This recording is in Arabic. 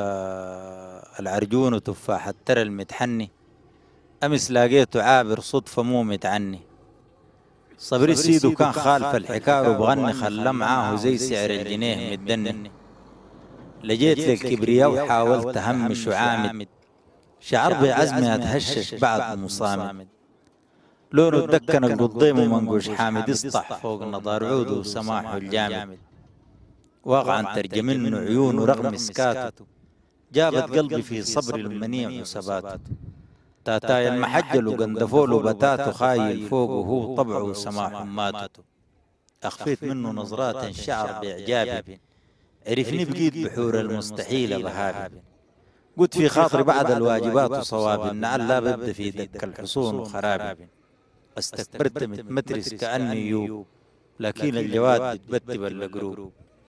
آه، العرجون وتفاح الترى المتحني أمس لاقيته عابر صدفة مو متعني صبري سيدو كان خالف الحكاية وبغني خلى معاه زي سعر الجنيه متدني لجيت للكبرياء وحاولت أهمش وعامد شعر بعزمي أتهشش بعد مصامد لونه الدكن القضيم ومنقوش حامد يسطح فوق نظار عود وسماحه الجامد واقعا ترجمنه عيونه رغم سكاته جابت قلبي في صبر المنيع وثبات تاتاي المحجل وقندفول وبتاته خايل فوق وهو طبعه وسماح مات أخفيت منه نظرات شعر بإعجابي عرفني بقيت بحور المستحيل بهابي قلت في خاطري بعد الواجبات وصوابي إن لا ببدأ في دك الحصون وخرابي استكبرت متمترس كأني يوب لكن الجواد تبت القروب